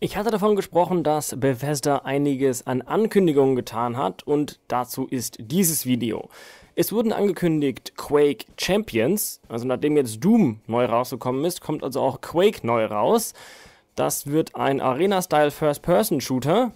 Ich hatte davon gesprochen, dass Bethesda einiges an Ankündigungen getan hat und dazu ist dieses Video. Es wurden angekündigt Quake Champions, also nachdem jetzt Doom neu rausgekommen ist, kommt also auch Quake neu raus. Das wird ein Arena-Style First-Person-Shooter.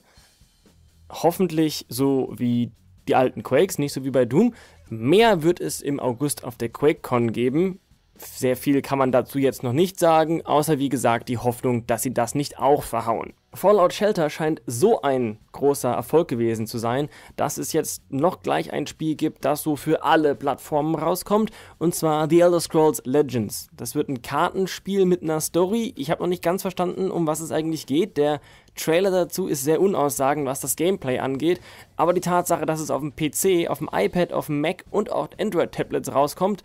Hoffentlich so wie die alten Quakes, nicht so wie bei Doom. Mehr wird es im August auf der QuakeCon geben. Sehr viel kann man dazu jetzt noch nicht sagen, außer wie gesagt die Hoffnung, dass sie das nicht auch verhauen. Fallout Shelter scheint so ein großer Erfolg gewesen zu sein, dass es jetzt noch gleich ein Spiel gibt, das so für alle Plattformen rauskommt, und zwar The Elder Scrolls Legends. Das wird ein Kartenspiel mit einer Story. Ich habe noch nicht ganz verstanden, um was es eigentlich geht. Der Trailer dazu ist sehr unaussagen, was das Gameplay angeht, aber die Tatsache, dass es auf dem PC, auf dem iPad, auf dem Mac und auch Android-Tablets rauskommt,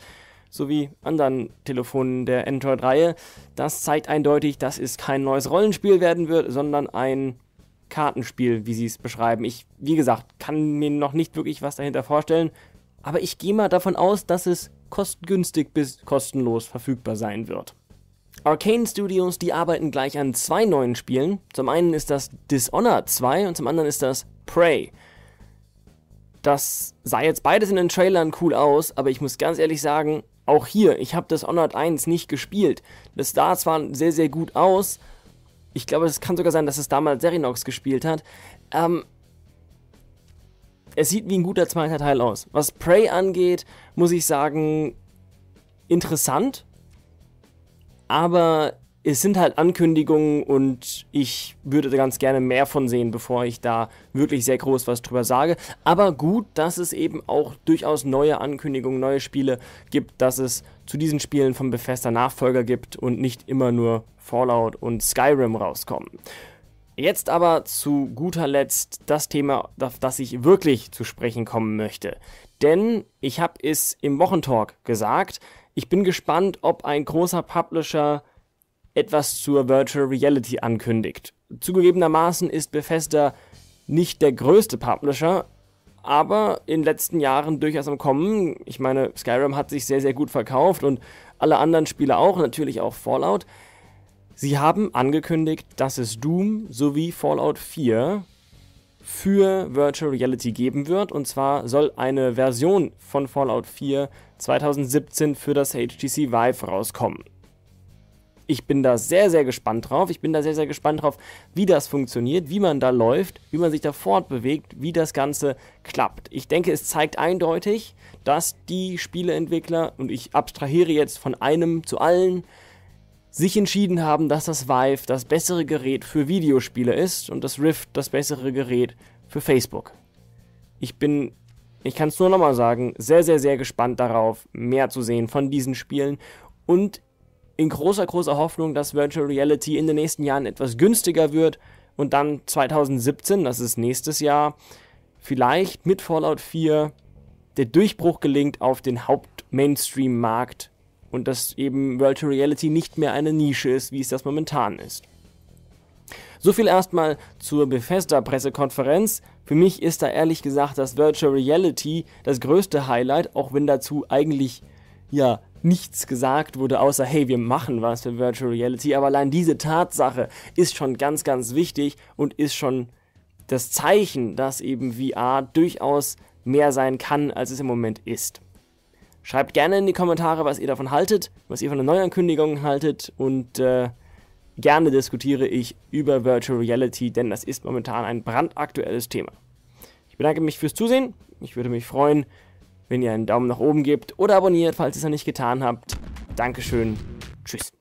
sowie anderen Telefonen der Android-Reihe. Das zeigt eindeutig, dass es kein neues Rollenspiel werden wird, sondern ein Kartenspiel, wie sie es beschreiben. Ich, wie gesagt, kann mir noch nicht wirklich was dahinter vorstellen, aber ich gehe mal davon aus, dass es kostengünstig bis kostenlos verfügbar sein wird. Arcane Studios, die arbeiten gleich an zwei neuen Spielen. Zum einen ist das Dishonored 2 und zum anderen ist das Prey. Das sah jetzt beides in den Trailern cool aus, aber ich muss ganz ehrlich sagen, auch hier, ich habe das Honored 1 nicht gespielt. Das Stars zwar sehr, sehr gut aus. Ich glaube, es kann sogar sein, dass es damals Serinox gespielt hat. Ähm, es sieht wie ein guter zweiter Teil aus. Was Prey angeht, muss ich sagen, interessant. Aber es sind halt Ankündigungen und ich würde ganz gerne mehr von sehen, bevor ich da wirklich sehr groß was drüber sage. Aber gut, dass es eben auch durchaus neue Ankündigungen, neue Spiele gibt, dass es zu diesen Spielen von Bethesda Nachfolger gibt und nicht immer nur Fallout und Skyrim rauskommen. Jetzt aber zu guter Letzt das Thema, auf das ich wirklich zu sprechen kommen möchte. Denn ich habe es im Wochentalk gesagt, ich bin gespannt, ob ein großer Publisher etwas zur Virtual Reality ankündigt. Zugegebenermaßen ist Bethesda nicht der größte Publisher, aber in den letzten Jahren durchaus am Kommen. Ich meine, Skyrim hat sich sehr, sehr gut verkauft und alle anderen Spiele auch, natürlich auch Fallout. Sie haben angekündigt, dass es Doom sowie Fallout 4 für Virtual Reality geben wird. Und zwar soll eine Version von Fallout 4 2017 für das HTC Vive rauskommen. Ich bin da sehr, sehr gespannt drauf. Ich bin da sehr, sehr gespannt drauf, wie das funktioniert, wie man da läuft, wie man sich da fortbewegt, wie das Ganze klappt. Ich denke, es zeigt eindeutig, dass die Spieleentwickler, und ich abstrahiere jetzt von einem zu allen, sich entschieden haben, dass das Vive das bessere Gerät für Videospiele ist und das Rift das bessere Gerät für Facebook. Ich bin, ich kann es nur nochmal sagen, sehr, sehr, sehr gespannt darauf, mehr zu sehen von diesen Spielen. Und in großer, großer Hoffnung, dass Virtual Reality in den nächsten Jahren etwas günstiger wird und dann 2017, das ist nächstes Jahr, vielleicht mit Fallout 4 der Durchbruch gelingt auf den Haupt-Mainstream-Markt und dass eben Virtual Reality nicht mehr eine Nische ist, wie es das momentan ist. So viel erstmal zur Bethesda Pressekonferenz. Für mich ist da ehrlich gesagt das Virtual Reality das größte Highlight, auch wenn dazu eigentlich ja nichts gesagt wurde, außer hey, wir machen was für Virtual Reality. Aber allein diese Tatsache ist schon ganz, ganz wichtig und ist schon das Zeichen, dass eben VR durchaus mehr sein kann, als es im Moment ist. Schreibt gerne in die Kommentare, was ihr davon haltet, was ihr von der Neuankündigung haltet und äh, gerne diskutiere ich über Virtual Reality, denn das ist momentan ein brandaktuelles Thema. Ich bedanke mich fürs Zusehen. Ich würde mich freuen, wenn ihr einen Daumen nach oben gebt oder abonniert, falls ihr es noch nicht getan habt. Dankeschön. Tschüss.